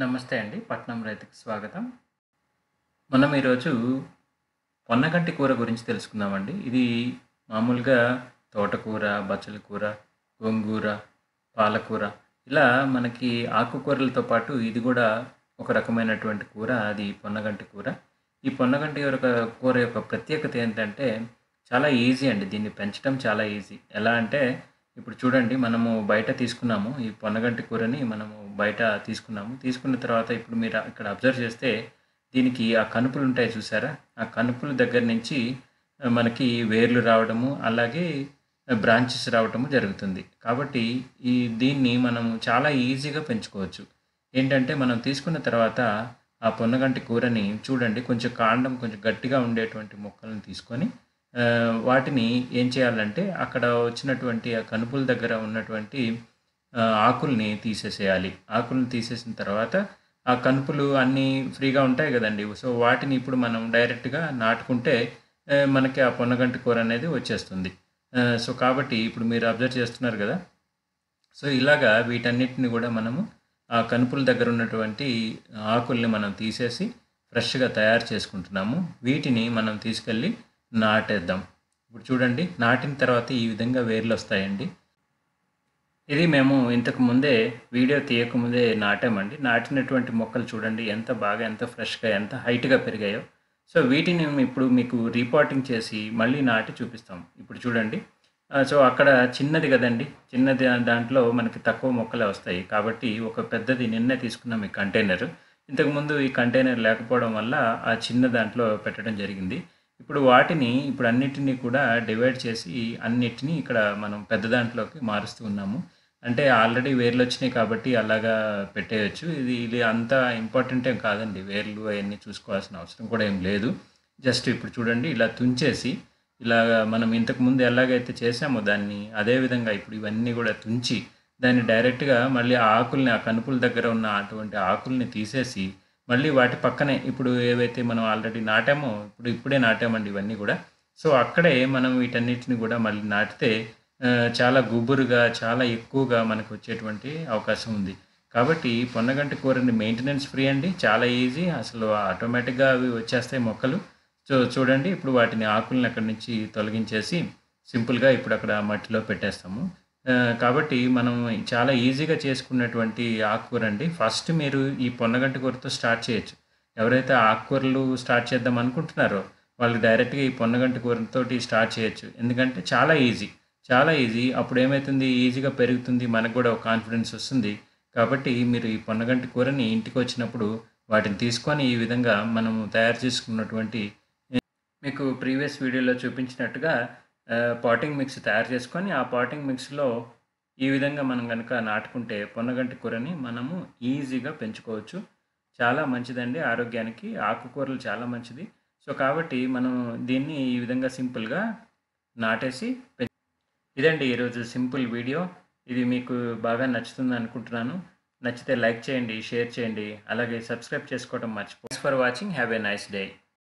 నమస్తే అండి పట్నం రైతుకి స్వాగతం మనం ఈరోజు పొన్నగంటి కూర గురించి తెలుసుకుందామండి ఇది మామూలుగా తోటకూర బచ్చల కూర గోంగూర పాలకూర ఇలా మనకి ఆకుకూరలతో పాటు ఇది కూడా ఒక రకమైనటువంటి కూర అది పొన్నగంటి కూర ఈ పొన్నగంటి యొక్క కూర యొక్క ప్రత్యేకత ఏంటంటే చాలా ఈజీ అండి దీన్ని పెంచడం చాలా ఈజీ ఎలా అంటే ఇప్పుడు చూడండి మనము బయట తీసుకున్నాము ఈ పొన్నగంటి కూరని మనము బయట తీసుకున్నాము తీసుకున్న తర్వాత ఇప్పుడు మీరు ఇక్కడ అబ్జర్వ్ చేస్తే దీనికి ఆ కనుపులు ఉంటాయి చూసారా ఆ కనుపుల దగ్గర నుంచి మనకి వేర్లు రావడము అలాగే బ్రాంచెస్ రావటము జరుగుతుంది కాబట్టి ఈ దీన్ని మనం చాలా ఈజీగా పెంచుకోవచ్చు ఏంటంటే మనం తీసుకున్న తర్వాత ఆ పొన్నగంటి కూరని చూడండి కొంచెం కాండం కొంచెం గట్టిగా ఉండేటువంటి మొక్కలను తీసుకొని వాటిని ఏం చేయాలంటే అక్కడ వచ్చినటువంటి ఆ కనుపుల దగ్గర ఉన్నటువంటి ఆకుల్ని తీసేసేయాలి ఆకుల్ని తీసేసిన తర్వాత ఆ కనుపులు అన్నీ ఫ్రీగా ఉంటాయి కదండి సో వాటిని ఇప్పుడు మనం డైరెక్ట్గా నాటుకుంటే మనకి ఆ పొన్నగంటి కూర అనేది వచ్చేస్తుంది సో కాబట్టి ఇప్పుడు మీరు అబ్జర్వ్ చేస్తున్నారు కదా సో ఇలాగా వీటన్నిటిని కూడా మనము ఆ కనుపుల దగ్గర ఉన్నటువంటి ఆకుల్ని మనం తీసేసి ఫ్రెష్గా తయారు చేసుకుంటున్నాము వీటిని మనం తీసుకెళ్ళి నాటేద్దాం ఇప్పుడు చూడండి నాటిన తర్వాత ఈ విధంగా వేర్లు వస్తాయండి ఇది మేము ఇంతకు ముందే వీడియో తీయకముందే నాటామండి నాటినటువంటి మొక్కలు చూడండి ఎంత బాగా ఎంత ఫ్రెష్గా ఎంత హైట్గా పెరిగాయో సో వీటిని ఇప్పుడు మీకు రీపాటింగ్ చేసి మళ్ళీ నాటి చూపిస్తాం ఇప్పుడు చూడండి సో అక్కడ చిన్నది కదండి చిన్నది దాంట్లో మనకి తక్కువ మొక్కలే వస్తాయి కాబట్టి ఒక పెద్దది నిన్న తీసుకున్నాం ఈ కంటైనర్ ఇంతకుముందు ఈ కంటైనర్ లేకపోవడం వల్ల ఆ చిన్న దాంట్లో పెట్టడం జరిగింది ఇప్పుడు వాటిని ఇప్పుడు అన్నిటినీ కూడా డివైడ్ చేసి అన్నిటినీ ఇక్కడ మనం పెద్ద దాంట్లోకి మారుస్తూ ఉన్నాము అంటే ఆల్రెడీ వేర్లు వచ్చినాయి కాబట్టి అలాగా పెట్టేయచ్చు ఇది ఇది అంత ఇంపార్టెంట్ ఏం కాదండి వేర్లు అవన్నీ చూసుకోవాల్సిన అవసరం కూడా ఏం లేదు జస్ట్ ఇప్పుడు చూడండి ఇలా తుంచేసి ఇలా మనం ఇంతకుముందు ఎలాగైతే చేసామో దాన్ని అదేవిధంగా ఇప్పుడు ఇవన్నీ కూడా తుంచి దాన్ని డైరెక్ట్గా మళ్ళీ ఆకుల్ని ఆ కనుపుల దగ్గర ఉన్న అటువంటి ఆకుల్ని తీసేసి మళ్ళీ వాటి పక్కనే ఇప్పుడు ఏవైతే మనం ఆల్రెడీ నాటామో ఇప్పుడు ఇప్పుడే నాటామండి ఇవన్నీ కూడా సో అక్కడే మనం వీటన్నిటిని కూడా మళ్ళీ నాటితే చాలా గుబురుగా చాలా ఎక్కువగా మనకు వచ్చేటువంటి అవకాశం ఉంది కాబట్టి పొన్నగంటి కూరని మెయింటెనెన్స్ ఫ్రీ అండి చాలా ఈజీ అసలు ఆటోమేటిక్గా అవి వచ్చేస్తాయి మొక్కలు సో చూడండి ఇప్పుడు వాటిని ఆకులను అక్కడి నుంచి తొలగించేసి సింపుల్గా ఇప్పుడు అక్కడ మట్టిలో పెట్టేస్తాము కాబట్టి మనం చాలా ఈజీగా చేసుకునేటువంటి అండి ఫస్ట్ మీరు ఈ పొన్నగంటి కూరతో స్టార్ట్ చేయొచ్చు. ఎవరైతే ఆకుకూరలు స్టార్ట్ చేద్దాం అనుకుంటున్నారో, వాళ్ళు డైరెక్ట్‌గా ఈ పొన్నగంటి కూరతోటి స్టార్ట్ చేయొచ్చు. ఎందుకంటే చాలా ఈజీ. చాలా ఈజీ. అప్పుడు ఏమవుతుంది ఈజీగా పెరుగుతుంది. మనకు కూడా ఒక కాన్ఫిడెన్స్ వస్తుంది కాబట్టి మీరు ఈ పొన్నగంటి కూరని ఇంటికి వచ్చినప్పుడు వాటిని తీసుకొని ఈ విధంగా మనము తయారు చేసుకున్నటువంటి మీకు ప్రీవియస్ వీడియోలో చూపించినట్టుగా పాటింగ్ మిక్స్ తయారు చేసుకొని ఆ పాటింగ్ మిక్స్లో ఈ విధంగా మనం కనుక నాటుకుంటే పొన్నగంటి కూరని మనము ఈజీగా పెంచుకోవచ్చు చాలా మంచిదండి ఆరోగ్యానికి ఆకుకూరలు చాలా మంచిది సో కాబట్టి మనం దీన్ని ఈ విధంగా సింపుల్గా నాటేసి ఇదండి ఈరోజు సింపుల్ వీడియో ఇది మీకు బాగా నచ్చుతుంది అనుకుంటున్నాను నచ్చితే లైక్ చేయండి షేర్ చేయండి అలాగే సబ్స్క్రైబ్ చేసుకోవడం మర్చిపో for watching have a nice day